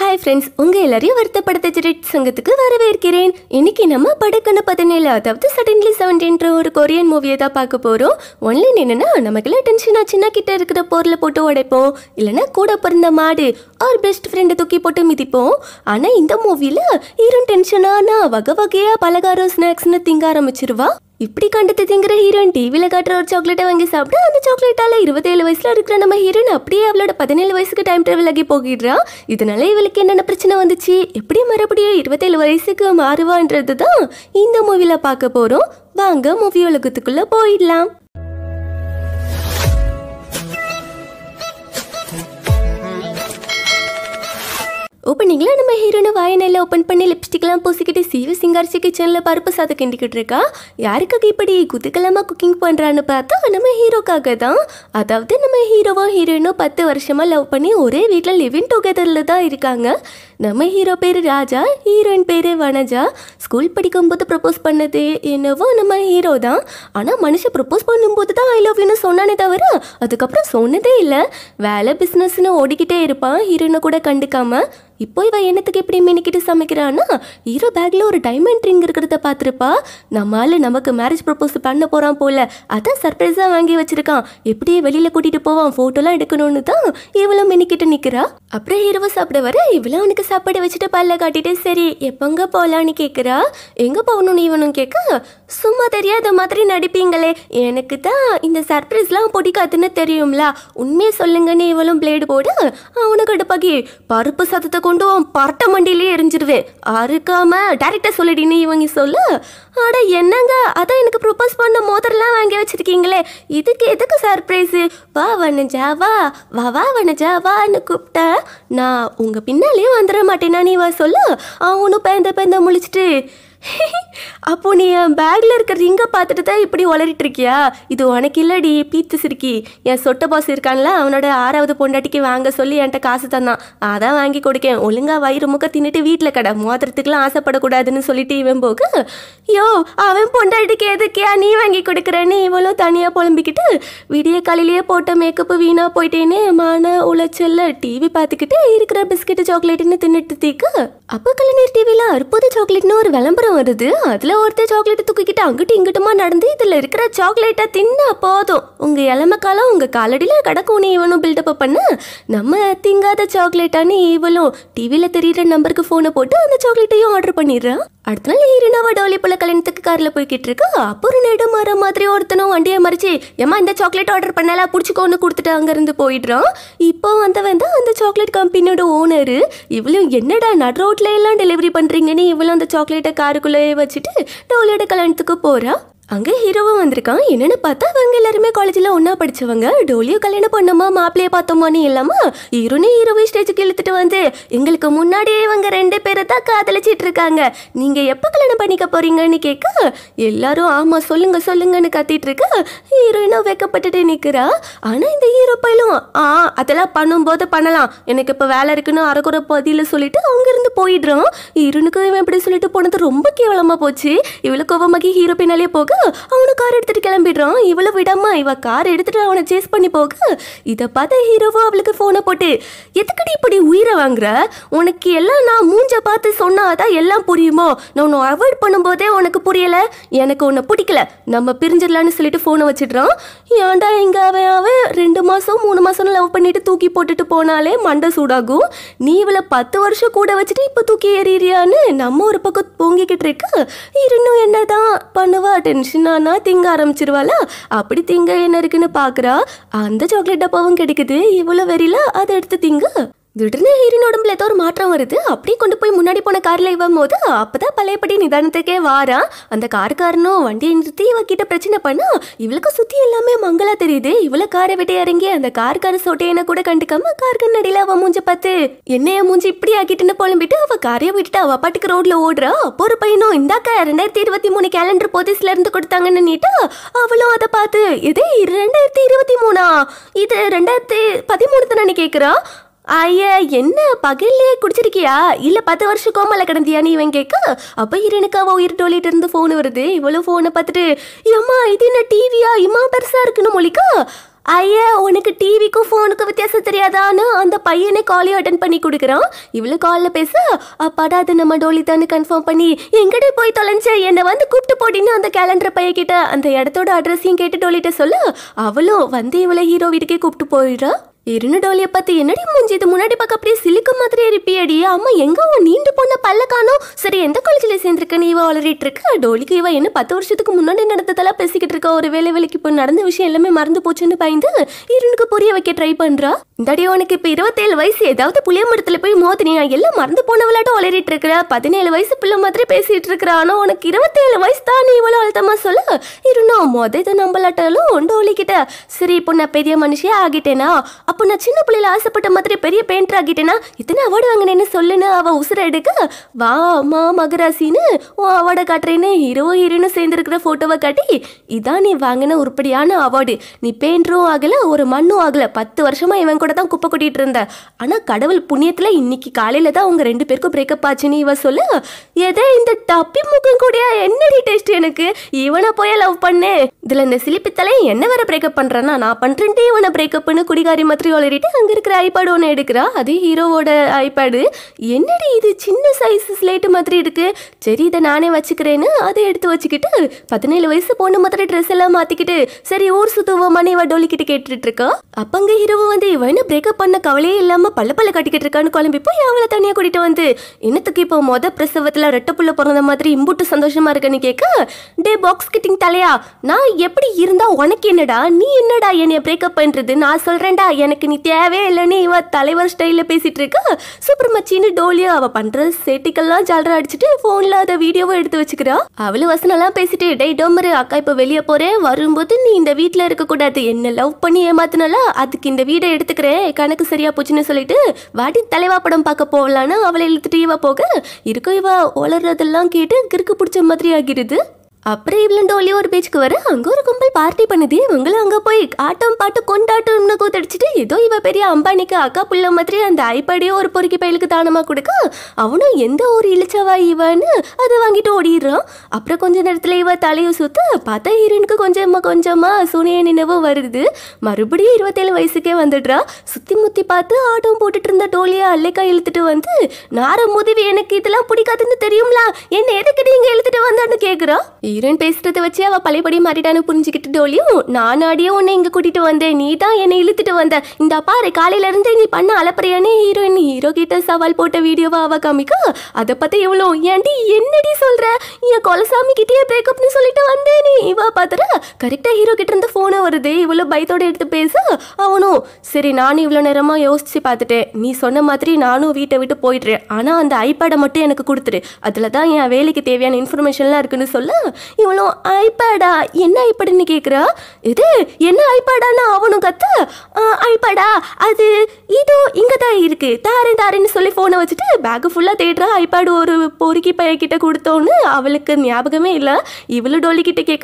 hi friends உங்கள் எல்லாரையும் வருத்தப்படுத்த ஜெரிட் சங்கத்துக்கு வரவேற்கிறேன் இன்னைக்கு நம்ம படக்கண்ணு பதினேழு அதாவது சடன்லி செவன்டீன்ற ஒரு கொரியன் மூவியை தான் பார்க்க போகிறோம் ஒன்லைன் என்னென்னா நமக்குலாம் டென்ஷன் ஆச்சுன்னா கிட்ட இருக்கிற பொருளை போட்டு உடைப்போம் இல்லைனா கூட பிறந்த மாடு ஆர் பெஸ்ட் ஃப்ரெண்டை தூக்கி போட்டு மிதிப்போம் ஆனால் இந்த மூவியில் ஈரும் டென்ஷனானா வகை வகையாக பலகாரம் ஸ்நாக்ஸ்னு திங்க ஆரம்பிச்சிருவா இப்படி கண்டத்தை திங்கிற ஹீரோயின் டிவியில் காட்டுற ஒரு சாக்லேட்டை வாங்கி சாப்பிட்டு அந்த சாக்லேட்டால் இருபத்தேழு வயசில் இருக்கிற நம்ம ஹீரோயின் அப்படியே அவளோட பதினேழு வயசுக்கு டைம் ட்ராவல் ஆகி போகிடுறா இதனால இவளுக்கு என்னென்ன பிரச்சனை வந்துச்சு எப்படி மறுபடியும் இருபத்தேழு வயசுக்கு மாறுவான்றது தான் இந்த மூவியில் பார்க்க போகிறோம் வாங்க மூவி உலகத்துக்குள்ளே போயிடலாம் ஓப்பனிங்கில் நம்ம ஹீரோனு வாயனையில் ஓப்பன் பண்ணி லிப்ஸ்டிக்லாம் பூசிக்கிட்டு சீவி சிங்காரிச்சி கிச்சனில் பருப்பு சாதம் கிண்டிக்கிட்டு இருக்கா யாருக்காக இப்படி குதுக்கலமாக குக்கிங் பண்ணுறான்னு பார்த்தா நம்ம ஹீரோக்காக தான் அதாவது நம்ம ஹீரோவோ ஹீரோயினோ பத்து வருஷமாக லவ் பண்ணி ஒரே வீட்டில் லிவிங் டுகெதரில் தான் இருக்காங்க நம்ம ஹீரோ பேர் ராஜா ஹீரோயின் பேர் வனஜா ஸ்கூல் படிக்கும்போது ப்ரப்போஸ் பண்ணது என்னவோ நம்ம ஹீரோ தான் ஆனால் மனுஷன் ப்ரப்போஸ் பண்ணும்போது தான் ஐ லவ் யூன்னு சொன்னானே தவிர அதுக்கப்புறம் சொன்னதே இல்லை வேலை பிஸ்னஸ்னு ஓடிக்கிட்டே இருப்பான் ஹீரோயினை கூட கண்டுக்காம இப்போ இவன் என்னத்துக்கு எப்படி மினிக்கிட்டு சமைக்கிறான்னா ஹீரோ பேக்கில் ஒரு டைமண்ட் ரிங் இருக்கிறத பார்த்துருப்பா நம்மால் நமக்கு மேரேஜ் ப்ரப்போஸ் பண்ண போகிறான் போல அதான் சர்ப்ரைஸாக வாங்கி வச்சுருக்கான் எப்படியே வெளியில் கூட்டிகிட்டு போவான் ஃபோட்டோலாம் எடுக்கணும்னு தான் இவ்வளோ மினிக்கிட்டு நிற்கிறா அப்புறம் ஹீரோவை சாப்பிட வர இவ்வளோ அவனுக்கு சாப்பிட வச்சுட்டு பல்ல காட்டிட்டு சரி எப்பங்க போகலான்னு கேட்குறா எங்கே போகணும்னு இவனும் கேட்க சும்மா தெரியாத மாதிரி நடிப்பீங்களே எனக்கு தான் இந்த சர்ப்ரைஸ்லாம் பிடிக்காதுன்னு தெரியும்ல உண்மையை சொல்லுங்கன்னு இவளும் பிளேடு போடு அவனுக்கு அடுப்பாகி பருப்பு சத்தத்தை கொண்டு பரட்ட மண்டியிலே எரிஞ்சிருவேன் அறுக்காம டேரக்டா சொல்லிடின்னு இவங்க சொல்லு ஆட என்னங்க அதான் எனக்கு ப்ரொபோஸ் பண்ண மோதிரலாம் வாங்கி வச்சிருக்கீங்களே இதுக்கு எதுக்கு சர்ப்ரைஸு வா வனஜா வா வா வா வனஜா வான்னு கூப்பிட்டேன் நான் உங்கள் பின்னாலேயே வந்துடுறேன் வர நீ வா சொல்ல அவனும் பேந்த பேந்த முழிச்சிட்டு அப்போ நீ என் பேக்ல இருக்கிற ரிங்கை பார்த்துட்டு தான் இப்படி உளறிட்டு இருக்கியா இது உனக்கு இல்லடி பீத்து சிரிக்கி என் சொட்ட பாஸ் இருக்கான்ல அவனோட ஆறாவது பொண்டாட்டிக்கு வாங்க சொல்லி என்கிட்ட காசு தந்தான் அதான் வாங்கி கொடுக்கேன் ஒழுங்கா வயிறு முக்க தின்னுட்டு வீட்டில் கடை மோதிரத்துக்குலாம் ஆசைப்படக்கூடாதுன்னு சொல்லிட்டு இவன் போக்கு யோ அவன் பொண்டாட்டிக்கு எதுக்கியா நீ வாங்கி கொடுக்குறேன்னு இவளும் தனியாக புலம்பிக்கிட்டு விடிய காலையிலேயே போட்ட மேக்கப்பு வீணாக போயிட்டேன்னு மான உளைச்சல்ல டிவி பார்த்துக்கிட்டு இருக்கிற பிஸ்கெட்டு சாக்லேட்டுன்னு தின்னுட்டு தீக்கு அப்பா கலைஞர் டிவியில் அற்புத சாக்லேட்னு ஒரு விளம்பரம் வருது அதில் ஒருத்தர் சாக்லேட்டை தூக்கிக்கிட்டு அங்கிட்டு இங்கிட்டுமா நடந்து இதில் இருக்கிற சாக்லேட்டை தின்னா போதும் உங்கள் இளமக்காலம் உங்கள் காலடியில் கடக்கும்னு இவனும் பில்டப் பண்ண நம்ம திங்காத சாக்லேட்டானு இவளும் டிவியில் தெரியிற நம்பருக்கு ஃபோனை போட்டு அந்த சாக்லேட்டையும் ஆர்டர் பண்ணிடுறான் அடுத்த நாள் ஹீரோனாவை டோலி போல கல்யாணத்துக்கு காரில் போய்கிட்டு இருக்கு அப்புறம் நேடம் மாற மாதிரி ஒருத்தனும் வண்டியை மறிச்சு ஏமா இந்த சாக்லேட் ஆர்டர் பண்ணலாம் பிடிச்சிக்கோன்னு கொடுத்துட்டு அங்கேருந்து போயிடுறான் இப்போ வந்தவன் தான் அந்த சாக்லேட் கம்பெனியோட ஓனரு இவளும் என்னடா நட் ரோட்ல எல்லாம் டெலிவரி பண்ணுறீங்கன்னு இவ்வளோ அந்த சாக்லேட்டை காருக்குள்ளேயே வச்சுட்டு டோலியோட கல்யாணத்துக்கு போகிறா அங்கே ஹீரோவும் வந்திருக்கான் என்னென்னு பார்த்தா அவங்க எல்லாருமே காலேஜில் ஒன்றா படித்தவங்க டோலியோ கல்யாணம் பண்ணோமா மாப்பிள்ளையை பார்த்தோமான்னு இல்லாமல் ஹீரோனே ஹீரோவை ஸ்டேஜுக்கு இழுத்துட்டு வந்து எங்களுக்கு முன்னாடியே இவங்க ரெண்டு பேரை தான் காதலிச்சிட்டு இருக்காங்க நீங்கள் எப்போ கல்யாணம் பண்ணிக்க போகிறீங்கன்னு கேட்க எல்லாரும் ஆமாம் சொல்லுங்கள் சொல்லுங்கன்னு கத்திட்டு இருக்க ஹீரோயினும் வைக்கப்பட்டுட்டு நிற்கிறா ஆனால் இந்த ஹீரோ பயிலும் ஆ அதெல்லாம் பண்ணும்போது பண்ணலாம் எனக்கு இப்போ வேலை இருக்குன்னு அரைக்குற பதியில் சொல்லிட்டு அங்கேருந்து போயிடுறோம் ஹீரோனுக்கும் இவன் எப்படி சொல்லிட்டு போனது ரொம்ப கேவலமாக போச்சு இவ்வளோ கோபமாக்கி ஹீரோ பின்னாலே போக அவனை கார் எடுத்துட்டு கிளம்பிடுறான் இவளை விடாம இவ கார் எடுத்துகிட்டு அவனை சேஸ் பண்ணி போக இதை பார்த்த ஹீரோவோ அவளுக்கு ஃபோனை போட்டு எதுக்கடி இப்படி உயிரை வாங்குற உனக்கு எல்லாம் நான் மூஞ்ச பார்த்து சொன்னாதான் எல்லாம் புரியுமோ நான் உன்னை அவாய்ட் பண்ணும்போதே உனக்கு புரியலை எனக்கு உன்னை பிடிக்கல நம்ம பிரிஞ்சிடலான்னு சொல்லிட்டு ஃபோனை வச்சிடுறான் ஏன்டா எங்க அவன் ரெண்டு மாதம் மூணு மாதம்னு லவ் பண்ணிட்டு தூக்கி போட்டுட்டு போனாலே மண்டை சூடாகும் நீ இவளை பத்து வருஷம் கூட வச்சுட்டு இப்போ தூக்கி ஏறியான்னு நம்ம ஒரு பக்கம் பொங்கிக்கிட்டு இருக்கு இன்னும் என்னதான் பண்ணுவா டென்ஷன் மனுஷனானா திங்க ஆரம்பிச்சிருவாளா அப்படி திங்க என்ன இருக்குன்னு பார்க்குறா அந்த சாக்லேட் டப்பாவும் கிடைக்குது இவ்வளோ வெறியில அதை எடுத்து திங்க திடீர்னு ஹீரின் உடம்புல ஏதோ ஒரு மாற்றம் வருது அப்படியே கொண்டு போய் முன்னாடி போன காரில் இவன் போது அப்போதான் பழையபடி நிதானத்துக்கே வாரா அந்த காருக்காரனும் வண்டியை நிறுத்தி இவகிட்ட பிரச்சனை பண்ணா இவளுக்கு சுற்றி எல்லாமே மங்களா தெரியுது இவ்வளோ காரை விட்டு இறங்கி அந்த காருக்கார சொட்டையனை கூட கண்டுக்காம கார் நடையில் அவன் மூஞ்ச பார்த்து என்னைய மூஞ்சி இப்படி ஆக்கிட்டுன்னு போலம்பிட்டு அவள் காரையை விட்டுட்டு அவள் பாட்டுக்கு ரோட்ல ஓடுறா அப்போ ஒரு பையனும் இந்தாக்கா ரெண்டாயிரத்தி இருபத்தி மூணு கேலண்டர் போதிஸ்ல இருந்து கொடுத்தாங்கன்னு நீட்டா அவளும் அதை பார்த்து இது ரெண்டாயிரத்தி இருபத்தி மூணா இது ரெண்டாயிரத்தி பதிமூணு தானே கேட்குறா ஐயா என்ன பகல்லே குடிச்சிருக்கியா இல்லை பத்து வருஷம் கோமால கிடந்தியா நீ இவன் கேட்க அப்போ இருக்கு உயிர் டோலிட்டு இருந்து ஃபோன் வருது இவ்வளோ ஃபோனை பார்த்துட்டு ஏம்மா இது என்ன டிவியா இம்மா பெருசாக இருக்குன்னு மொழிக்கா ஐயா உனக்கு டிவிக்கும் ஃபோனுக்கும் வித்தியாசம் தெரியாதான்னு அந்த பையனை காலையும் அட்டன் பண்ணி கொடுக்குறான் இவ்வளோ காலில் பேச அப்பாடா அது நம்ம டோலிதான்னு கன்ஃபார்ம் பண்ணி எங்கிட்ட போய் தொலைஞ்ச என்னை வந்து கூப்பிட்டு போட்டின்னு அந்த கேலண்டர் பையன் அந்த இடத்தோட அட்ரஸையும் கேட்டு டோலிட்ட சொல்லு அவளும் வந்து இவ்வளோ ஹீரோ வீட்டுக்கே கூப்பிட்டு போயிடுறான் இருன்னு டோலியை பார்த்து என்னடி மூஞ்சி இது முன்னாடி பக்கம் அப்படியே சிலிக்க மாதிரி இருப்பியடி அம்மா எங்க உன் நீண்டு போன பல்ல சரி எந்த காலேஜ்ல காலேஜில் நீ இவ வளரிட்டு இருக்க டோலிக்கு இவ என்ன பத்து வருஷத்துக்கு முன்னாடி நடந்ததெல்லாம் பேசிக்கிட்டு இருக்க ஒரு வேலை வேலைக்கு இப்போ நடந்த விஷயம் எல்லாமே மறந்து போச்சுன்னு பயந்து இருனுக்கு புரிய வைக்க ட்ரை பண்றா இந்தாடி உனக்கு இப்போ இருபத்தேழு வயசு ஏதாவது புளிய மரத்தில் போய் மோத்து எல்லாம் மறந்து போனவளாட்டும் வளரிட்டு இருக்கிற பதினேழு வயசு பிள்ளை மாதிரி பேசிட்டு இருக்கிற ஆனால் உனக்கு இருபத்தேழு வயசு தான் நீ இவ்வளோ அழுத்தமா சொல்ல இருனா மொத இதை நம்பலாட்டாலும் டோலி கிட்ட சரி இப்போ நான் பெரிய மனுஷியே ஆகிட்டேனா அப்போ நான் சின்ன பிள்ளையில ஆசைப்பட்ட மாதிரி பெரிய பெயிண்டர் ஆகிட்டேன்னா இத்தனை அவார்டு வாங்கினேன்னு சொல்லுன்னு அவள் உசுரை எடுக்க வா மா மகராசின்னு உன் அவார்டை காட்டுறேன்னு ஹீரோ ஹீரோன்னு சேர்ந்துருக்கிற ஃபோட்டோவை காட்டி இதான் நீ வாங்கின உருப்படியான அவார்டு நீ பெயிண்டரும் ஆகல ஒரு மண்ணும் ஆகலை பத்து வருஷமாக இவன் கூட தான் குப்பை கொட்டிகிட்டு இருந்த ஆனால் கடவுள் புண்ணியத்தில் இன்னைக்கு காலையில் தான் அவங்க ரெண்டு பேருக்கும் பிரேக்கப் ஆச்சுன்னு இவ சொல்ல ஏதோ இந்த டப்பி முகம் கூட என்னடி டேஸ்ட் எனக்கு இவனை போய் லவ் பண்ணு இதில் இந்த சிலிப்பித்தலை என்ன வர பிரேக்கப் பண்ணுறேன்னா நான் பண்ணுறேன்ட்டு இவனை பிரேக்கப்னு குடிகாரி மாதிரி மாதிரி வளரிட்டு அங்கே இருக்கிற ஐபேட் ஒன்று எடுக்கிறா அது ஹீரோவோட ஐபேடு என்னடி இது சின்ன சைஸ் ஸ்லேட்டு மாதிரி இருக்கு சரி இதை நானே வச்சுக்கிறேன்னு அதை எடுத்து வச்சுக்கிட்டு பதினேழு வயசு பொண்ணு மாதிரி ட்ரெஸ் எல்லாம் மாற்றிக்கிட்டு சரி ஊர் சுத்துவோம் இவ டோலிக்கிட்டு கேட்டுட்டு இருக்கா அப்பங்க ஹீரோவை வந்து இவன் பிரேக்கப் பண்ண கவலையே இல்லாமல் பல்ல பல்ல கட்டிக்கிட்டு இருக்கான்னு குழம்பி போய் அவளை தனியாக கூட்டிகிட்டு வந்து இன்னத்துக்கு இப்போ மொத பிரசவத்தில் ரெட்ட பிறந்த மாதிரி இம்புட்டு சந்தோஷமாக இருக்கேன்னு கேட்க டே பாக்ஸ் கிட்டிங் தலையா நான் எப்படி இருந்தால் உனக்கு என்னடா நீ என்னடா என்னைய பிரேக்கப் பண்ணுறது நான் சொல்கிறேன்டா எனக்கு எனக்கு நீ தேவையே இல்லைன்னு இவ தலைவர் ஸ்டைலில் பேசிகிட்டு இருக்கா சூப்பர் மச்சின்னு டோலியா அவள் பண்ணுற செட்டிக்கெல்லாம் ஜாலரா அடிச்சுட்டு ஃபோனில் அதை வீடியோவை எடுத்து வச்சுக்கிறா அவளும் வசனெல்லாம் பேசிட்டு டே டோமரு அக்கா இப்போ வெளியே போகிறேன் வரும்போது நீ இந்த வீட்டில் இருக்கக்கூடாது என்ன லவ் பண்ணி ஏமாத்தினால அதுக்கு இந்த வீடை எடுத்துக்கிறேன் கணக்கு சரியாக போச்சுன்னு சொல்லிட்டு வாட்டி தலைவா படம் பார்க்க போகலான்னு அவளை இழுத்துட்டு இவ போக இருக்க இவா உளறதெல்லாம் கேட்டு கிறுக்கு பிடிச்ச மாதிரி ஆகிடுது அப்புறம் இவ்வளோ டோலியோ ஒரு பீச்சுக்கு வர அங்கே ஒரு கும்பல் பார்ட்டி பண்ணுது இவங்களும் அங்கே போய் ஆட்டம் பாட்டு கொண்டாட்டம்னு கூத்தடிச்சிட்டு ஏதோ இவ பெரிய அம்பானிக்கு அக்கா புள்ள மாதிரி அந்த ஐப்படியோ ஒரு பொறுக்கி பயலுக்கு தானமாக கொடுக்க அவனும் எந்த ஒரு இழிச்சவா இவன்னு அதை வாங்கிட்டு ஓடிடுறான் அப்புறம் கொஞ்ச நேரத்தில் இவ தலையை சுத்த பார்த்தா ஹீரோனுக்கு கொஞ்சமாக கொஞ்சமாக சூனிய நினைவு வருது மறுபடியும் இருபத்தேழு வயசுக்கே வந்துடுறா சுற்றி முத்தி பார்த்து ஆட்டம் போட்டுட்டு இருந்த டோலியை அல்லைக்கா இழுத்துட்டு வந்து நார முதுவி எனக்கு இதெல்லாம் பிடிக்காதுன்னு தெரியும்ல என்ன எதுக்கு நீங்கள் இழுத்துட்டு வந்தான்னு கேட்குறான் வீரன் பேசுறதை வச்சு அவ பழையபடி மாறிட்டானு புரிஞ்சுக்கிட்டு டோலியும் நான் ஆடியே உன்னை இங்க கூட்டிட்டு வந்தேன் நீ தான் என்னை இழுத்துட்டு வந்த இந்த பாரு காலையில இருந்து நீ பண்ண அலப்பறையானே ஹீரோயின் ஹீரோ கிட்ட சவால் போட்ட வீடியோவா அவ காமிக்கா அதை பத்தி இவ்வளோ ஏன்டி என்னடி சொல்ற என் கொலசாமி கிட்டேயே பிரேக்கப்னு சொல்லிட்டு வந்தேன் நீ இவ பாத்துற கரெக்டா ஹீரோ கிட்ட இருந்து போனை வருது இவ்வளோ பயத்தோட எடுத்து பேச அவனும் சரி நானும் இவ்வளோ நேரமா யோசிச்சு பார்த்துட்டேன் நீ சொன்ன மாதிரி நானும் வீட்டை விட்டு போயிடுறேன் ஆனா அந்த ஐபேடை மட்டும் எனக்கு கொடுத்துரு அதில் தான் என் வேலைக்கு தேவையான இன்ஃபர்மேஷன்லாம் இருக்குன்னு சொல்ல இவளும் ஐபேடா என்ன ஐபேடுன்னு கேட்குறா இது என்ன ஐபேடான்னு அவனும் கத்து ஐபேடா அது இதோ இங்கே தான் இருக்குது தாரேன் தாரேன்னு சொல்லி ஃபோனை வச்சுட்டு பேக்கு ஃபுல்லாக தேடுறா ஐபேடு ஒரு பொறுக்கி பையக்கிட்ட கொடுத்தோன்னு அவளுக்கு ஞாபகமே இல்லை இவளும் டொல்லிக்கிட்ட கேட்க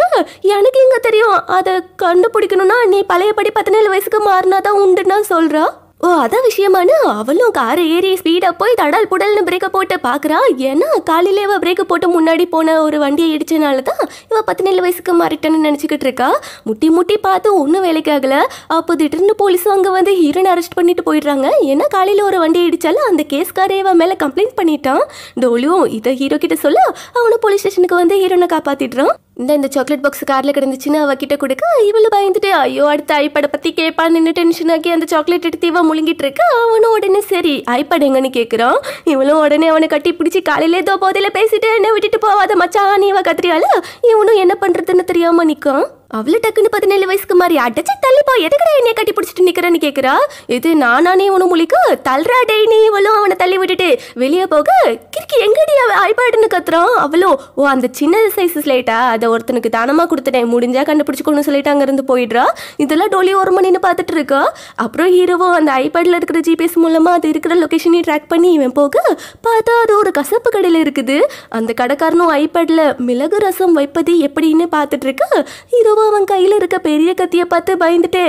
எனக்கு எங்கே தெரியும் அதை கண்டுபிடிக்கணும்னா நீ பழையபடி பதினேழு வயசுக்கு மாறினா தான் உண்டுன்னா சொல்கிறா ஓ அதான் விஷயமானு அவளும் காரை ஏறி ஸ்பீடாக போய் தடால் புடல்னு பிரேக்கை போட்டு பாக்குறா ஏன்னா காலையிலே இவள் பிரேக்கை போட்டு முன்னாடி போன ஒரு வண்டியை இடிச்சனாலதான் தான் இவள் பதினேழு வயசுக்கு மாறிட்டனு நினைச்சுக்கிட்டு இருக்கா முட்டி முட்டி பார்த்து ஒன்றும் வேலைக்கு ஆகலை அப்போ திடீர்னு போலீஸும் அங்கே வந்து ஹீரோனை அரெஸ்ட் பண்ணிட்டு போயிடுறாங்க ஏன்னா காலையில் ஒரு வண்டி இடிச்சாலும் அந்த கேஸ்காரே இவன் மேலே கம்ப்ளைண்ட் பண்ணிட்டான் டோலியும் இதை ஹீரோ கிட்ட சொல்ல அவனை போலீஸ் ஸ்டேஷனுக்கு வந்து ஹீரோனை காப்பாற்றிடுறான் இந்த இந்த சாக்லேட் பாக்ஸ் காரில் கிடந்துச்சுன்னு அவகிட்ட கொடுக்க இவளு பயந்துட்டு ஐயோ அடுத்த ஐப்படை பற்றி கேட்பான்னு நின்று டென்ஷன் ஆக்கி அந்த சாக்லேட் எடுத்து இவன் முழுங்கிட்டு இருக்க அவனும் உடனே சரி ஐப்பட் எங்கன்னு கேட்குறான் இவளும் உடனே அவனை கட்டி பிடிச்சி காலையில ஏதோ போதையில் பேசிட்டு என்ன விட்டுட்டு போவாத மச்சான் நீ இவ கத்திரியால இவனும் என்ன பண்ணுறதுன்னு தெரியாமல் நிற்கும் அவ்வளோ டக்குன்னு பதினேழு வயசுக்கு மாதிரி அடைச்சு தள்ளிப்பா எதுக்கடா என்னை கட்டி பிடிச்சிட்டு நிக்கிறேன்னு கேட்குறா இது நானானே உன முழிக்கு தல்றா டெய்னி இவளும் அவனை தள்ளி விட்டுட்டு வெளியே போக கிறுக்கி எங்கடி ஐபாடுன்னு கத்துறான் அவ்வளோ ஓ அந்த சின்ன சைஸ் ஸ்லேட்டா அதை ஒருத்தனுக்கு தானமாக கொடுத்துட்டேன் முடிஞ்சா கண்டுபிடிச்சிக்கணும்னு சொல்லிட்டு அங்கேருந்து போயிடுறா இதெல்லாம் டோலி ஒரு மணின்னு பார்த்துட்டு இருக்கா அப்புறம் ஹீரோவோ அந்த ஐபேடில் இருக்கிற ஜிபிஎஸ் மூலமாக அது இருக்கிற லொக்கேஷனையும் ட்ராக் பண்ணி இவன் போக பார்த்தா அது ஒரு கசப்பு கடையில் இருக்குது அந்த கடைக்காரனும் ஐபேடில் மிளகு ரசம் வைப்பது எப்படின்னு பார்த்துட்டு இருக்கு ஹீரோவோ அவன் கையில் இருக்க பெரிய கத்தியை பார்த்து பயந்துட்டு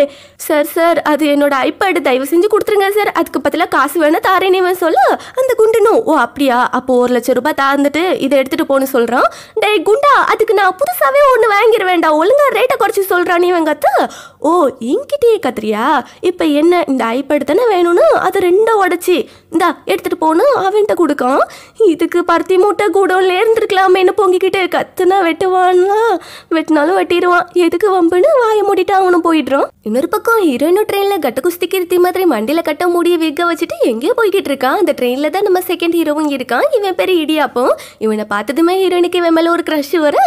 சார் சார் அது என்னோட ஐபேடு தயவு செஞ்சு கொடுத்துருங்க சார் அதுக்கு பத்தில காசு வேணா தாரேனேவன் சொல்ல அந்த குண்டுனும் ஓ அப்படியா அப்போ ஒரு லட்சம் ரூபாய் தாந்துட்டு இதை எடுத்துட்டு போன்னு சொல்றான் டே குண்டா அதுக்கு நான் புதுசாவே ஒன்று வாங்கிடுவேண்டா ஒழுங்கா ரேட்டை குறைச்சி சொல்றான் இவன் கத்து ஓ என்கிட்டயே கத்துறியா இப்ப என்ன இந்த ஐபேடு தானே வேணும்னு அதை ரெண்டும் உடச்சி இந்தா எடுத்துட்டு போனும் அவன்கிட்ட கொடுக்கும் இதுக்கு பருத்தி மூட்டை கூட இருந்துருக்கலாமேன்னு பொங்கிக்கிட்டு கத்துனா வெட்டுவான்னா வெட்டினாலும் வெட்டிடுவான் எதுக்கு வம்புன்னு வாய மூடிட்டு அவனும் போயிடுறான் இன்னொரு பக்கம் ஹீரோயினும் ட்ரெயின்ல கட்ட குஸ்தி கிருத்தி மாதிரி மண்டியில கட்ட மூடிய வெக்க வச்சுட்டு எங்கேயோ போய்கிட்டு இருக்கான் அந்த ட்ரெயின்ல தான் நம்ம செகண்ட் ஹீரோவும் இருக்கான் இவன் பேர் இடியாப்பம் இவனை பார்த்ததுமே ஹீரோயினுக்கு இவன் மேல ஒரு கிரஷ் வர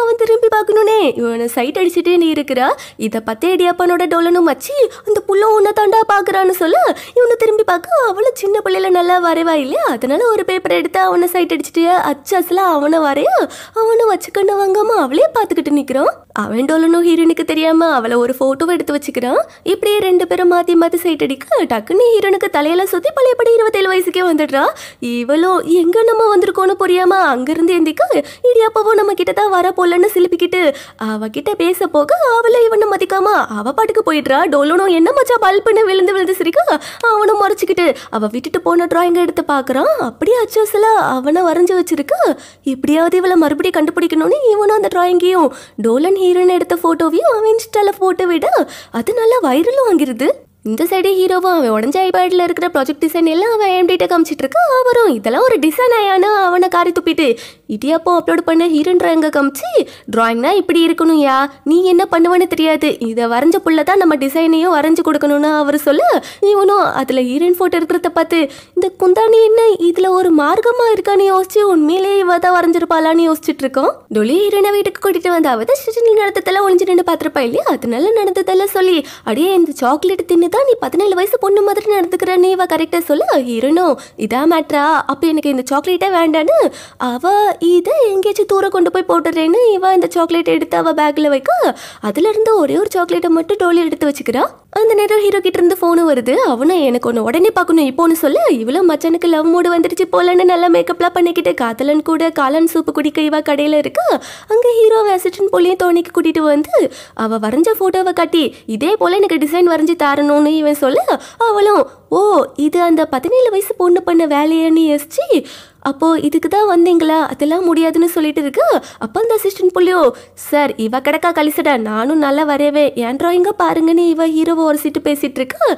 அவன் திரும்பி பார்க்கணுனே இவனை சைட் அடிச்சுட்டு நீ இருக்கிறா இதை பத்தி இடியாப்பனோட டோலனும் மச்சி அந்த புள்ள உன்னை தாண்டா பாக்குறான்னு சொல்ல இவனை திரும்பி பார்க்க அவளும் சின்ன பிள்ளையில நல்லா வரைவா இல்லையா அதனால ஒரு பேப்பர் எடுத்து அவனை சைட் அடிச்சுட்டு அச்சாஸ்ல அவனை வரையா அவனை வச்சுக்கண்ணு வாங்காம அவளே பார்த்துக்கிட்டு நிக்கிறான் அவன் சொல்லணும் ஹீரோனுக்கு தெரியாம அவளை ஒரு போட்டோ எடுத்து வச்சுக்கிறான் இப்படியே ரெண்டு பேரும் மாத்தி மாத்தி சைட் அடிக்க டக்குன்னு ஹீரோனுக்கு தலையில சுத்தி பழையபடி இருபத்தேழு வயசுக்கே வந்துடுறா இவளோ எங்க நம்ம வந்திருக்கோன்னு புரியாம அங்கேருந்து எந்திக்க இடியாப்பாவும் நம்ம கிட்டதான் வர போலன்னு சிலிப்பிக்கிட்டு அவகிட்ட பேச போக அவளை இவனை மதிக்காம அவ பாட்டுக்கு போயிடுறா டோலனும் என்ன மச்சா பல்புன்னு விழுந்து விழுந்து சிரிக்கா அவனும் மறைச்சிக்கிட்டு அவ விட்டுட்டு போன டிராயிங் எடுத்து பாக்குறான் அப்படியே அச்சோசலாக அவனை வரைஞ்சி வச்சிருக்கு எப்படியாவது இவளை மறுபடியும் கண்டுபிடிக்கணும்னு இவனும் அந்த டிராயிங்கையும் டோலன் ஹீரோனை எடுத்த ஃபோட்டோவையும் அவன் இன்ஸ்டாவில் போட்டு விட அது நல்லா வைரலும் வாங்கிருது இந்த சைடு ஹீரோவும் அவன் உடஞ்ச ஐபேடில் இருக்கிற ப்ராஜெக்ட் டிசைன் எல்லாம் அவன் எம்டிட்ட காமிச்சிட்டு இருக்கா அவரும் இதெல்லாம் ஒரு டிசைன் ஆயானா அவனை காரி துப்பிட்டு இடியாப்போ அப்லோட் பண்ண ட்ராயிங்க காமிச்சு ட்ராயிங்னா இப்படி இருக்கணும் யா நீ என்ன பண்ணுவேன்னு தெரியாது இதை வரைஞ்ச புள்ள தான் நம்ம டிசைனையும் வரைஞ்சு கொடுக்கணும்னு அவர் சொல்ல இவனும் அதில் ஹீரோயின் ஃபோட்டோ இருக்கிறத பார்த்து இந்த குந்தாணி என்ன இதில் ஒரு மார்க்கமாக இருக்கான்னு யோசிச்சு உண்மையிலே இவ தான் வரைஞ்சிருப்பாளான்னு யோசிச்சுட்டு இருக்கோம் டொலி ஹீரோனை வீட்டுக்கு கூட்டிட்டு வந்தாவது அவ தான் நடத்தத்தில் ஒழிஞ்சு நின்று பார்த்துருப்பா இல்லையா அதனால நடந்ததெல்லாம் சொல்லி அடியே இந்த சாக்லேட் தின்னு இதுதான் நீ பதினேழு வயசு பொண்ணு மாதிரி நடந்துக்கிற நீ இவ கரெக்டாக சொல்லு இருணும் இதான் மேட்ரா அப்போ எனக்கு இந்த சாக்லேட்டே வேண்டான்னு அவ இதை எங்கேயாச்சும் தூரம் கொண்டு போய் போட்டுறேன்னு இவ இந்த சாக்லேட் எடுத்து அவள் பேக்கில் வைக்க அதுலேருந்து ஒரே ஒரு சாக்லேட்டை மட்டும் டோலி எடுத்து வச்சுக்கிறா அந்த நேரம் ஹீரோ கிட்ட இருந்து ஃபோனு வருது அவனை எனக்கு ஒன்று உடனே பார்க்கணும் இப்போன்னு சொல்லு இவ்வளோ மச்சானுக்கு லவ் மூடு வந்துடுச்சு போலன்னு நல்லா மேக்கப்லாம் பண்ணிக்கிட்டு காதலன் கூட காலன் சூப்பு குடிக்க இவா கடையில் இருக்கு அங்கே ஹீரோ அசிஸ்டன்ட் போலியும் தோணிக்கு கூட்டிகிட்டு வந்து அவள் வரைஞ்ச ஃபோட்டோவை காட்டி இதே போல் எனக்கு டிசைன் வரைஞ்சி தரணும் பண்ணாங்கன்னு இவன் சொல்ல அவளும் ஓ இது அந்த பதினேழு வயசு பொண்ணு பண்ண வேலையன்னு யோசிச்சு அப்போது இதுக்கு தான் வந்தீங்களா அதெல்லாம் முடியாதுன்னு சொல்லிட்டு இருக்கு அப்போ அந்த அசிஸ்டன்ட் புள்ளியோ சார் இவ கிடக்கா கழிசடா நானும் நல்லா வரையவேன் என் ட்ராயிங்கை பாருங்கன்னு இவ ஹீரோவை ஒரு சீட்டு பேசிகிட்டு இருக்கு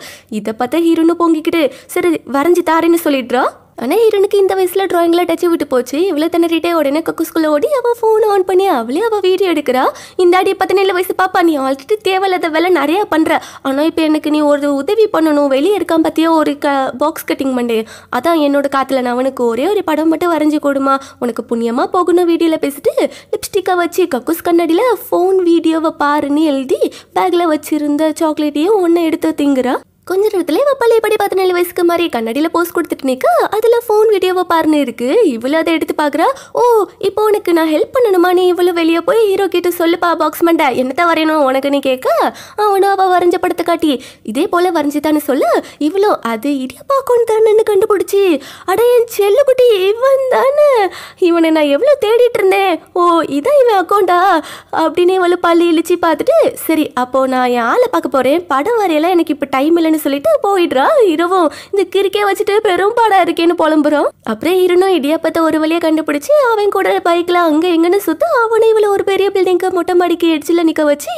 இதை பார்த்தா ஹீரோன்னு பொங்கிக்கிட்டு சரி வரைஞ்சி தாரேன்னு சொல்லிடுறா ஆனால் இரனுக்கு இந்த வயசில் ட்ராயிங்கில் டச்சு விட்டு போச்சு இவ்வளோ திணறிட்டே உடனே கொக்குஸ்குள்ளே ஓடி அவள் ஃபோன் ஆன் பண்ணி அவளே அவள் வீடியோ எடுக்கிறா இந்த அடி பதினேழு வயசு பாப்பா நீ ஆல்ரெடி தேவையில்லாத வேலை நிறையா பண்ணுற ஆனால் இப்போ எனக்கு நீ ஒரு உதவி பண்ணணும் வெளியே இருக்கான் பார்த்தியா ஒரு க பாக்ஸ் கட்டிங் பண்ணு அதான் என்னோட காற்றுல நான் அவனுக்கு ஒரே ஒரு படம் மட்டும் வரைஞ்சி கொடுமா உனக்கு புண்ணியமாக போகணும் வீடியோவில் பேசிட்டு லிப்ஸ்டிக்காக வச்சு கக்குஸ் கண்ணாடியில் ஃபோன் வீடியோவை பாருன்னு எழுதி பேக்கில் வச்சுருந்த சாக்லேட்டையும் ஒன்று எடுத்து திங்குறா கொஞ்ச நேரத்தில் இவ பழைய படி பதினேழு வயசுக்கு மாதிரி கண்ணாடியில் போஸ் கொடுத்துட்டு நிற்க அதில் ஃபோன் வீடியோவை பாருன்னு இருக்கு இவ்வளோ அதை எடுத்து பார்க்குறா ஓ இப்போ உனக்கு நான் ஹெல்ப் பண்ணணுமா நீ இவ்வளோ வெளியே போய் ஹீரோ கிட்ட சொல்லுப்பா பாக்ஸ் மண்டை என்னத்தை வரையணும் உனக்குன்னு கேட்க அவனும் அவள் வரைஞ்ச படத்தை காட்டி இதே போல் வரைஞ்சிட்டான்னு சொல்ல இவ்வளோ அது இடியா பார்க்கணும் தானேன்னு கண்டுபிடிச்சி அட என் செல்லுக்குட்டி இவன் தானே இவனை நான் எவ்வளோ தேடிட்டு இருந்தேன் ஓ இதான் இவன் அக்கௌண்டா அப்படின்னு இவ்வளோ பள்ளி இழிச்சு பார்த்துட்டு சரி அப்போது நான் என் ஆளை பார்க்க போகிறேன் படம் வரையெல்லாம் எனக்கு இப்போ டைம் இல்லை வரேன்னு சொல்லிட்டு போயிடுறா இரவும் இந்த கிறுக்கே வச்சுட்டு பெரும்பாடா இருக்கேன்னு புலம்புறோம் அப்புறம் இருந்தும் இடியாப்பத்தை ஒரு வழியா கண்டுபிடிச்சு அவன் கூட பைக்ல அங்க எங்கன்னு சுத்த அவனை இவள ஒரு பெரிய பில்டிங்க மொட்டை மாடிக்கு எடிச்சில நிக்க வச்சு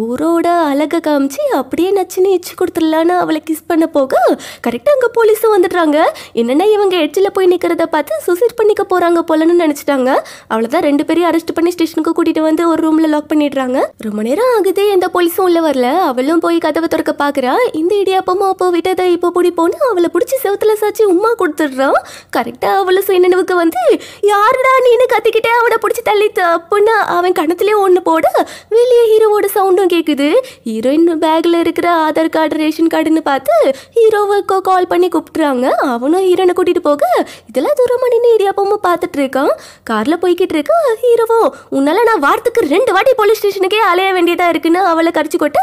ஊரோட அழக காமிச்சு அப்படியே நச்சுன்னு எச்சு கொடுத்துடலான்னு அவளை கிஸ் பண்ண போக கரெக்டா அங்க போலீஸும் வந்துடுறாங்க என்னன்னா இவங்க எட்ஜில் போய் நிக்கிறத பார்த்து சுசைட் பண்ணிக்க போறாங்க போலன்னு நினைச்சிட்டாங்க அவ்வளவுதான் ரெண்டு பேரையும் அரெஸ்ட் பண்ணி ஸ்டேஷனுக்கு கூட்டிட்டு வந்து ஒரு ரூம்ல லாக் பண்ணிடுறாங்க ரொம்ப நேரம் ஆகுது எந்த போலீஸும் உள்ள வரல அவளும் போய் கதவை திறக்க பாக்குறா இந்த இடியா அப்பமோ அப்போ விட்டதை இப்போ பிடிப்போன்னு அவளை பிடிச்சி செவத்துல சாச்சி உமா கொடுத்துட்றான் கரெக்டாக அவளை சுயநினைவுக்கு வந்து யாருடா நீனு கத்திக்கிட்டே அவனை பிடிச்சி தள்ளித்த அப்புடின்னு அவன் கணத்துலேயே ஒன்று போட வெளியே ஹீரோவோட சவுண்டும் கேட்குது ஹீரோயின் பேக்கில் இருக்கிற ஆதார் கார்டு ரேஷன் கார்டுன்னு பார்த்து ஹீரோவுக்கு கால் பண்ணி கூப்பிட்றாங்க அவனும் ஹீரோனை கூட்டிகிட்டு போக இதெல்லாம் தூரமாக நின்று இடியாப்பமும் பார்த்துட்டு இருக்கான் காரில் போய்கிட்டு இருக்க ஹீரோவோ உன்னால் நான் வாரத்துக்கு ரெண்டு வாட்டி போலீஸ் ஸ்டேஷனுக்கே அலைய வேண்டியதாக இருக்குன்னு அவளை கடிச்சு கொட்ட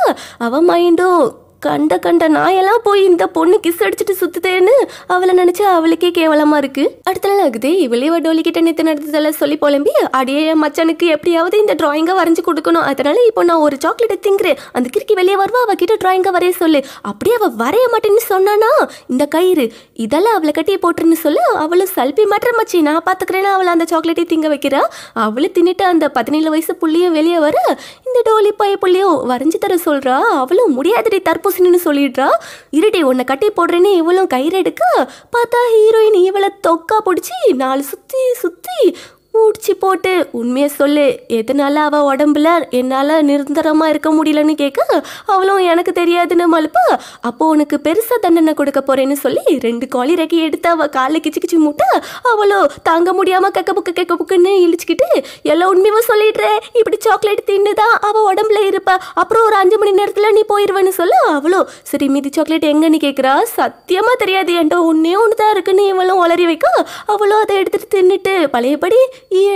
அவன் மைண்டும் கண்ட கண்ட நாயெல்லாம் போய் இந்த பொண்ணு கிஸ் அடிச்சுட்டு சுத்துதேன்னு அவளை நினைச்சா அவளுக்கே கேவலமா இருக்கு அடுத்த நாள் ஆகுது இவளே வடோலி கிட்ட நேத்து நடந்ததால சொல்லி போலம்பி அடியே மச்சனுக்கு எப்படியாவது இந்த டிராயிங்கை வரைஞ்சு கொடுக்கணும் அதனால இப்போ நான் ஒரு சாக்லேட்டை திங்குறேன் அந்த கிறுக்கி வெளியே வருவா அவகிட்ட டிராயிங்கை வரைய சொல்லு அப்படியே அவ வரைய மாட்டேன்னு சொன்னானா இந்த கயிறு இதெல்லாம் அவளை கட்டியே போட்டுருன்னு சொல்லு அவளும் சல்பி மாற்ற மச்சி நான் பாத்துக்கிறேன்னா அவளை அந்த சாக்லேட்டை திங்க வைக்கிறா அவளை தின்னுட்டு அந்த பதினேழு வயசு புள்ளியும் வெளியே வர இந்த டோலி பிள்ளையோ வரைஞ்சி தர சொல்றா அவளும் முடியாதடி தர்பூசணின்னு சொல்லிடுறா இருடி உன்னை கட்டி போடுறேன்னு இவளும் கயிறு எடுக்க பார்த்தா ஹீரோயின் இவளை தொக்கா பிடிச்சி நாலு சுத்தி சுத்தி மூடிச்சு போட்டு உண்மையை சொல்லு எதனால அவள் உடம்புல என்னால் நிரந்தரமாக இருக்க முடியலன்னு கேட்க அவளும் எனக்கு தெரியாதுன்னு மழுப்ப அப்போ உனக்கு பெருசாக தண்டனை கொடுக்க போகிறேன்னு சொல்லி ரெண்டு காலி ரெக்கி எடுத்து அவள் காலை கிச்சு கிச்சு மூட்டா அவளோ தாங்க முடியாமல் கக்க புக்க கக்க புக்குன்னு இழிச்சிக்கிட்டு எல்லாம் உண்மையும் சொல்லிடுறேன் இப்படி சாக்லேட் தின்னு தான் அவள் உடம்புல இருப்பா அப்புறம் ஒரு அஞ்சு மணி நேரத்தில் நீ போயிடுவேன்னு சொல்ல அவளோ சரி மீதி சாக்லேட் எங்கன்னு கேட்குறா சத்தியமாக தெரியாது என்கிட்ட ஒன்றே ஒன்று தான் இருக்குன்னு இவளும் உளறி வைக்க அவளும் அதை எடுத்துகிட்டு தின்னுட்டு பழையபடி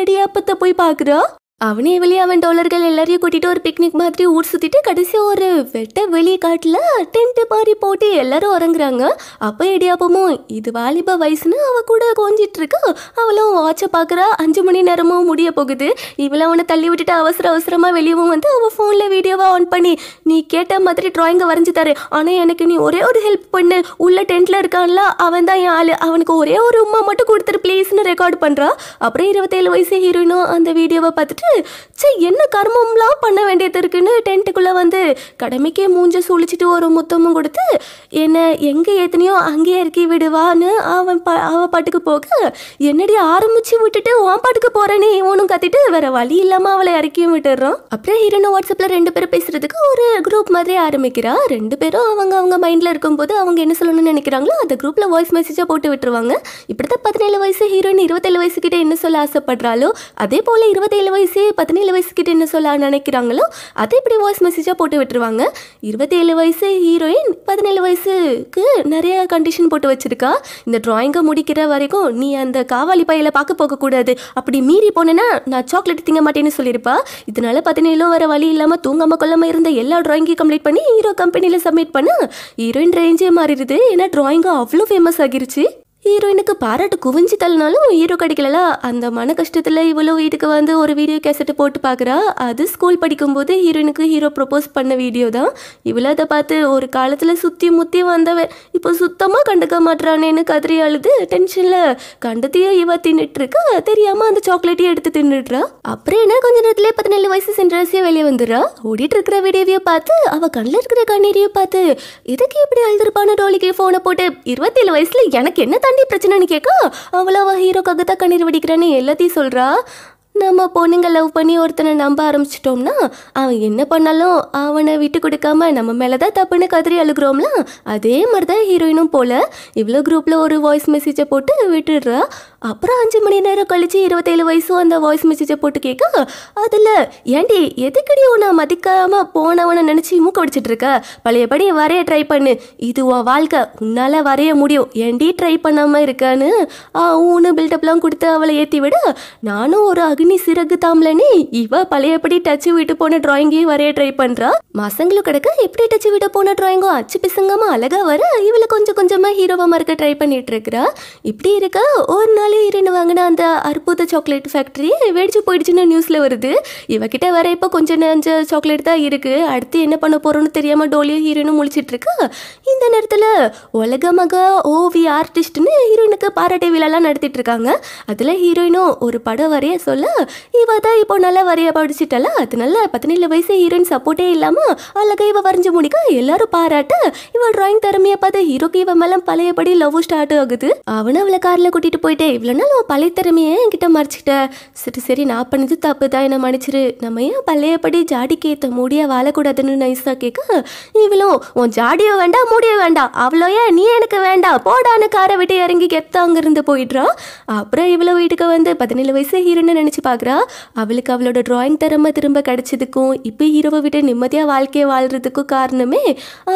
இடியாப்பத்தை போய் பார்க்குறா அவனே வெளியே அவன் டோலர்கள் எல்லாரையும் கூட்டிகிட்டு ஒரு பிக்னிக் மாதிரி ஊர் சுற்றிட்டு கடைசியாக ஒரு வெட்ட வெளிக்காட்டில் டென்ட் மாதிரி போட்டு எல்லாரும் உறங்குறாங்க அப்போ இடியாப்பமும் இது வாலிப வயசுன்னு அவள் கூட கோஞ்சிட்டு இருக்கா அவளும் வாட்சை பார்க்குறா அஞ்சு மணி நேரமும் முடிய போகுது இவள அவனை தள்ளி விட்டுட்டு அவசர அவசரமாக வெளியவும் வந்து அவள் ஃபோனில் வீடியோவாக ஆன் பண்ணி நீ கேட்ட மாதிரி ட்ராயிங்கை வரைஞ்சி தரு ஆனால் எனக்கு நீ ஒரே ஒரு ஹெல்ப் பண்ணு உள்ள டென்ட்டில் இருக்கான்ல அவன் தான் என் ஆள் அவனுக்கு ஒரே ஒரு உமா மட்டும் கொடுத்துரு ப்ளீஸ்னு ரெக்கார்ட் பண்ணுறா அப்புறம் இருபத்தேழு வயசு ஹீரோயினும் அந்த வீடியோவை பார்த்துட்டு சே என்ன கர்மம்லாம் பண்ண வேண்டியது இருக்குன்னு டென்ட்டுக்குள்ளே வந்து கடமைக்கே மூஞ்ச சுழிச்சிட்டு ஒரு முத்தமும் கொடுத்து என்னை எங்கே ஏத்தனையோ அங்கேயே இறக்கி விடுவான்னு அவன் பா அவன் பாட்டுக்கு போக என்னடி ஆரம்பித்து விட்டுட்டு உன் பாட்டுக்கு போகிறேனே இவனும் கத்திட்டு வேற வழி இல்லாமல் அவளை இறக்கியும் விட்டுடுறோம் அப்புறம் ஹீரோனும் வாட்ஸ்அப்பில் ரெண்டு பேரும் பேசுகிறதுக்கு ஒரு குரூப் மாதிரி ஆரம்பிக்கிறா ரெண்டு பேரும் அவங்க அவங்க மைண்டில் இருக்கும்போது அவங்க என்ன சொல்லணும்னு நினைக்கிறாங்களோ அந்த குரூப்பில் வாய்ஸ் மெசேஜாக போட்டு விட்டுருவாங்க இப்படி தான் பதினேழு வயசு ஹீரோயின் இருபத்தேழு வயசுக்கிட்ட என்ன சொல்ல ஆசைப்படுறாலோ அதே போல் இருபத்தேழு வயசு வயசு பதினேழு வயசுக்கிட்ட என்ன சொல்ல நினைக்கிறாங்களோ அதை இப்படி வாய்ஸ் மெசேஜாக போட்டு விட்டுருவாங்க இருபத்தேழு வயசு ஹீரோயின் பதினேழு வயசுக்கு நிறைய கண்டிஷன் போட்டு வச்சுருக்கா இந்த ட்ராயிங்கை முடிக்கிற வரைக்கும் நீ அந்த காவாலி பையில பார்க்க போகக்கூடாது அப்படி மீறி போனேன்னா நான் சாக்லேட் திங்க மாட்டேன்னு சொல்லியிருப்பா இதனால பதினேழும் வர வழி இல்லாமல் தூங்காம கொள்ளாம இருந்த எல்லா ட்ராயிங்கையும் கம்ப்ளீட் பண்ணி ஹீரோ கம்பெனியில் சப்மிட் பண்ண ஹீரோயின் ரேஞ்சே மாறிடுது ஏன்னா ட்ராயிங்கும் அவ்வளோ ஃபேமஸ் ஆகிருச்சு ஹீரோயினுக்கு பாராட்டு குவிஞ்சு தள்ளினாலும் ஹீரோ கிடைக்கல அந்த மன கஷ்டத்தில் இவ்வளோ வீட்டுக்கு வந்து ஒரு வீடியோ கேசட்டு போட்டு பார்க்குறா அது ஸ்கூல் படிக்கும்போது ஹீரோயினுக்கு ஹீரோ ப்ரொப்போஸ் பண்ண வீடியோ தான் இவ்வளோ அதை பார்த்து ஒரு காலத்தில் சுற்றி முற்றி வந்தவன் இப்போ சுத்தமாக கண்டுக்க மாட்டுறானேன்னு கதிரி அழுது டென்ஷனில் கண்டத்தையே இவ தின்னுட்டுருக்கா தெரியாமல் அந்த சாக்லேட்டையும் எடுத்து தின்னுடுறா அப்புறம் என்ன கொஞ்ச நேரத்துலேயே பதினேழு வயசு சென்றாசியாக வெளியே வந்துடுறா ஓடிட்டு இருக்கிற வீடியோவையை பார்த்து அவள் கண்ணில் இருக்கிற கண்ணீரையும் பார்த்து இதுக்கு எப்படி அழுதுருப்பான டோலிக்கு ஃபோனை போட்டு இருபத்தேழு வயசில் எனக்கு என்ன தாண்டி பிரச்சனைன்னு கேட்க அவளை ஹீரோக்காக தான் கண்ணீர் வடிக்கிறான்னு எல்லாத்தையும் சொல்கிறா நம்ம பொண்ணுங்க லவ் பண்ணி ஒருத்தனை நம்ப ஆரம்பிச்சிட்டோம்னா அவன் என்ன பண்ணாலும் அவனை விட்டு கொடுக்காம நம்ம மேலே தான் தப்புன்னு கதறி அழுகிறோம்ல அதே மாதிரி தான் ஹீரோயினும் போல் இவ்வளோ குரூப்பில் ஒரு வாய்ஸ் மெசேஜை போட்டு விட்டுடுறா அப்புறம் அஞ்சு மணி நேரம் கழித்து இருபத்தேழு வயசும் அந்த வாய்ஸ் மெசேஜை போட்டு கேட்க அதில் ஏண்டி எதுக்கடி உன்னை மதிக்காமல் போனவனை நினச்சி மூக்க அடிச்சிட்டு இருக்க பழையபடி வரைய ட்ரை பண்ணு இது உன் வாழ்க்கை உன்னால் வரைய முடியும் ஏண்டி ட்ரை பண்ணாமல் இருக்கான்னு ஊனு பில்டப்லாம் கொடுத்து அவளை ஏற்றி விட நானும் ஒரு அக்னி இனி சிறகு தாம்லனே இவ பழையபடி டச் விட்டு போன டிராயிங்கையும் வரைய ட்ரை பண்றா மாசங்களும் கிடக்க எப்படி டச் விட்டு போன டிராயிங்கும் அச்சு பிசுங்கமா அழகா வர இவள கொஞ்சம் கொஞ்சமா ஹீரோவா மறக்க ட்ரை பண்ணிட்டு இருக்கா இப்படி இருக்க ஒரு நாள் இரண்டு வாங்கின அந்த அற்புத சாக்லேட் ஃபேக்டரி வெடிச்சு போயிடுச்சுன்னு நியூஸ்ல வருது இவகிட்ட வர இப்போ கொஞ்சம் நஞ்ச சாக்லேட் தான் இருக்கு அடுத்து என்ன பண்ண போறோம்னு தெரியாம டோலியோ ஹீரோனும் முழிச்சிட்டு இருக்கா இந்த நேரத்துல மக ஓவி ஆர்டிஸ்ட்னு ஹீரோயினுக்கு பாராட்டு விழாலாம் நடத்திட்டு இருக்காங்க அதுல ஹீரோயினும் ஒரு படம் வரைய சொல்ல இவ தான் இப்போ நல்லா வரைய படிச்சிட்டால அதனால பதினேழு வயசு ஹீரோயின் சப்போர்ட்டே இல்லாமல் அழகாக இவ வரைஞ்ச முடிக்க எல்லாரும் பாராட்ட இவள் டிராயிங் திறமையை பார்த்து ஹீரோக்கு இவன் மேலே பழையபடி லவ் ஸ்டார்ட் ஆகுது அவனை அவளை கார்ல கூட்டிட்டு போயிட்டே இவ்வளவு நாள் அவன் பழைய திறமையை என்கிட்ட மறைச்சிட்ட சரி சரி நான் பண்ணது தப்பு தான் என்ன மன்னிச்சிரு நம்ம ஏன் பழையபடி ஜாடிக்கு ஏத்த முடிய வாழக்கூடாதுன்னு நைஸாக கேட்க இவளும் உன் ஜாடியோ வேண்டாம் மூடிய வேண்டாம் அவ்வளோ ஏன் நீ எனக்கு வேண்டாம் போடான்னு காரை விட்டு இறங்கி கெத்த இருந்து போயிடுறா அப்புறம் இவ்வளவு வீட்டுக்கு வந்து பதினேழு வயசு ஹீரோன்னு நினைச்சு யோசிச்சு பார்க்குறா அவளுக்கு அவளோட ட்ராயிங் திறமை திரும்ப கிடச்சதுக்கும் இப்போ ஹீரோவை விட்டு நிம்மதியாக வாழ்க்கையை வாழ்கிறதுக்கும் காரணமே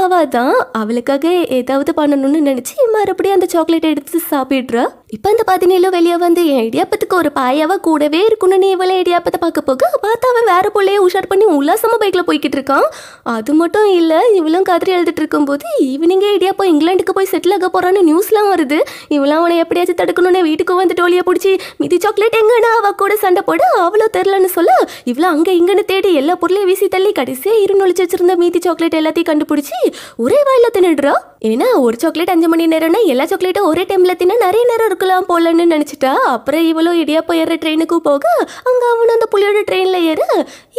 அவள் தான் அவளுக்காக ஏதாவது பண்ணணும்னு நினச்சி மறுபடியும் அந்த சாக்லேட் எடுத்து சாப்பிட்றா இப்போ அந்த பதினேழு வெளியே வந்து என் இடியாப்பத்துக்கு ஒரு பாயாவா கூடவே இருக்கணும்னு நீ இவளை இடியாப்பத்தை பார்க்க போக பார்த்தா அவன் வேற பிள்ளைய உஷார் பண்ணி உல்லாசமாக பைக்கில் போய்கிட்டு இருக்கான் அது மட்டும் இல்லை இவளும் கதிரி எழுதிட்டு இருக்கும்போது ஈவினிங்கே இடியாப்பம் இங்கிலாண்டுக்கு போய் செட்டில் ஆக போகிறான்னு நியூஸ்லாம் வருது இவளாம் அவனை எப்படியாச்சும் தடுக்கணும்னு வீட்டுக்கு வந்து டோலியை பிடிச்சி மிதி சாக்லேட் எங்கன்னா அவள் கூட சண்டை போட அவ்வளோ தெரிலன்னு சொல்ல இவ்வளோ அங்கே இங்கேன்னு தேடி எல்லா பொருளையும் வீசி தள்ளி கடைசியாக இருநொழிச்சு வச்சிருந்த மீதி சாக்லேட் எல்லாத்தையும் கண்டுபிடிச்சி ஒரே வாயில் தின்னுடுறா ஏன்னா ஒரு சாக்லேட் அஞ்சு மணி நேரம்னா எல்லா சாக்லேட்டும் ஒரே டைமில் தின்னா நிறைய நேரம் இருக்கலாம் போலன்னு நினைச்சிட்டா அப்புறம் இவளும் இடியா ஏற ட்ரெயினுக்கு போக அங்கே அவனும் அந்த புள்ளியோட ட்ரெயினில் ஏற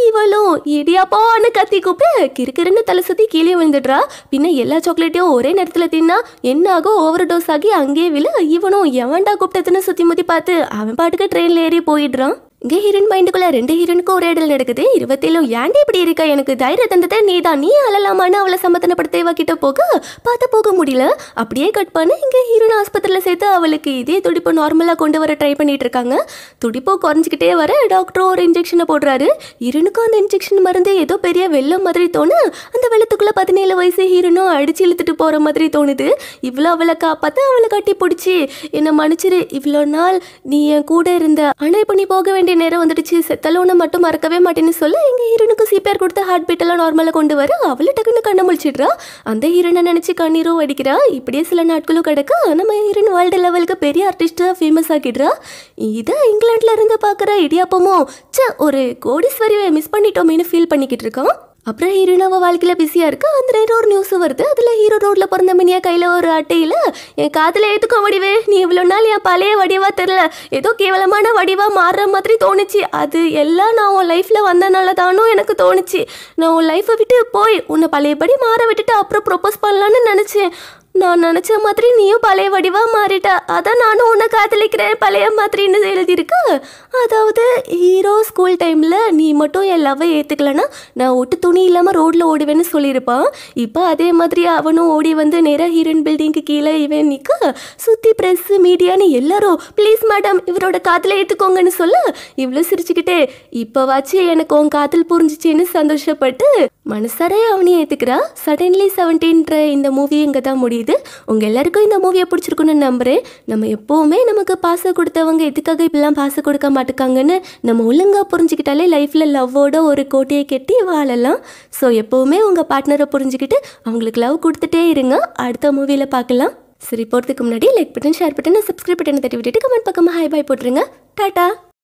இவளும் இடியாப்பான்னு கத்தி கூப்பிட்டு கிறுக்கிறுன்னு தலை சுற்றி கீழே விழுந்துடுறா பின்ன எல்லா சாக்லேட்டையும் ஒரே நேரத்தில் தின்னா என்ன ஆகும் ஓவர் டோஸ் ஆகி அங்கேயே விழ இவனும் எவன்டா கூப்பிட்டதுன்னு சுற்றி முத்தி பார்த்து அவன் பாட்டுக்கு ட்ரெயினில் ஏறி போயிடுறான் இங்கே ஹீரோயின் மைண்டுக்குள்ள ரெண்டு ஹீரோனுக்கும் ஒரு இடம் நடக்குது இருபத்தேழு ஏன்டி இப்படி இருக்க எனக்கு தைரிய தந்ததை நீ தான் நீ அழலாமான்னு அவளை சமத்தனப்படுத்த கிட்ட போக பார்த்து போக முடியல அப்படியே கட் பண்ண இங்கே ஹீரோயின் ஆஸ்பத்திரியில் சேர்த்து அவளுக்கு இதே துடிப்பு நார்மலாக கொண்டு வர ட்ரை பண்ணிட்டு இருக்காங்க துடிப்போ குறைஞ்சிக்கிட்டே வர டாக்டரும் ஒரு இன்ஜெக்ஷனை போடுறாரு ஹீரோனுக்கும் அந்த இன்ஜெக்ஷன் மருந்து ஏதோ பெரிய வெள்ளம் மாதிரி தோணு அந்த வெள்ளத்துக்குள்ளே பதினேழு வயசு ஹீரோனும் அடிச்சு இழுத்துட்டு போகிற மாதிரி தோணுது இவ்வளோ அவளை காப்பாற்ற அவளை கட்டி பிடிச்சி என்னை மன்னிச்சிரு இவ்வளோ நாள் நீ என் கூட இருந்த அணை பண்ணி போக வேண்டிய சரி நேரம் வந்துடுச்சு செத்தலோனை மட்டும் மறக்கவே மாட்டேன்னு சொல்ல எங்கள் ஹீரோனுக்கு சிபிஆர் கொடுத்து ஹார்ட் பீட் எல்லாம் நார்மலாக கொண்டு வர அவள் டக்குன்னு கண்ணை முழிச்சிடுறா அந்த ஹீரனை நினச்சி கண்ணீரும் அடிக்கிறா இப்படியே சில நாட்களும் கிடக்க நம்ம ஹீரோன் வேர்ல்டு லெவலுக்கு பெரிய ஆர்டிஸ்ட்டாக ஃபேமஸ் ஆக்கிடுறா இதை இங்கிலாண்டில் இருந்து பார்க்குற இடியாப்பமோ சே ஒரு கோடீஸ்வரியை மிஸ் பண்ணிட்டோமேனு ஃபீல் பண்ணிக்கிட்டு இருக்கான் அப்புறம் ஹீரோயின் அவள் வாழ்க்கையில் பிஸியாக இருக்கா அந்த நேரம் ஒரு நியூஸ் வருது அதில் ஹீரோ ரோட்டில் பிறந்த மினியா கையில் ஒரு அட்டையில் என் காதில் ஏற்றுக்க முடிவே நீ இவ்வளோ நாள் என் பழைய வடிவாக தெரில ஏதோ கேவலமான வடிவாக மாறுற மாதிரி தோணுச்சு அது எல்லாம் நான் உன் லைஃப்பில் வந்தனால தானும் எனக்கு தோணுச்சு நான் உன் லைஃப்பை விட்டு போய் உன்னை பழையபடி மாற விட்டுட்டு அப்புறம் ப்ரொப்போஸ் பண்ணலான்னு நினச்சேன் நான் நினச்ச மாதிரி நீயும் பழைய வடிவாக மாறிட்ட அதான் நானும் உன்னை காதலிக்கிறேன் பழைய மாதிரின்னு எழுதியிருக்கு அதாவது ஹீரோ ஸ்கூல் டைமில் நீ மட்டும் என் லவ்வை ஏற்றுக்கலன்னா நான் ஒட்டு துணி இல்லாமல் ரோட்டில் ஓடுவேன்னு சொல்லியிருப்பான் இப்போ அதே மாதிரி அவனும் ஓடி வந்து நேராக ஹீரோன் பில்டிங்க்கு கீழே இவன் நிற்க சுற்றி ப்ரெஸ்ஸு மீடியான்னு எல்லாரும் ப்ளீஸ் மேடம் இவரோட காதலை ஏற்றுக்கோங்கன்னு சொல்ல இவ்வளோ சிரிச்சுக்கிட்டே வச்சு எனக்கு உன் காதல் புரிஞ்சிச்சின்னு சந்தோஷப்பட்டு மனசாரே அவனையும் ஏற்றுக்கிறா சடன்லி செவன்டீன்ற இந்த மூவி இங்கே தான் முடியுது உங்கள் எல்லாருக்கும் இந்த மூவியை பிடிச்சிருக்குன்னு நம்புகிறேன் நம்ம எப்போவுமே நமக்கு பாசம் கொடுத்தவங்க எதுக்காக இப்பெல்லாம் பாசம் கொடுக்க மாட்டேக்காங்கன்னு நம்ம ஒழுங்காக புரிஞ்சுக்கிட்டாலே லைஃப்பில் லவ்வோட ஒரு கோட்டையை கட்டி வாழலாம் ஸோ எப்போவுமே உங்கள் பார்ட்னரை புரிஞ்சுக்கிட்டு அவங்களுக்கு லவ் கொடுத்துட்டே இருங்க அடுத்த மூவியில் பார்க்கலாம் சரி போகிறதுக்கு முன்னாடி like button share button subscribe button தட்டி விட்டுட்டு கமெண்ட் பக்கமாக ஹாய் பாய் போட்டுருங்க டாட்டா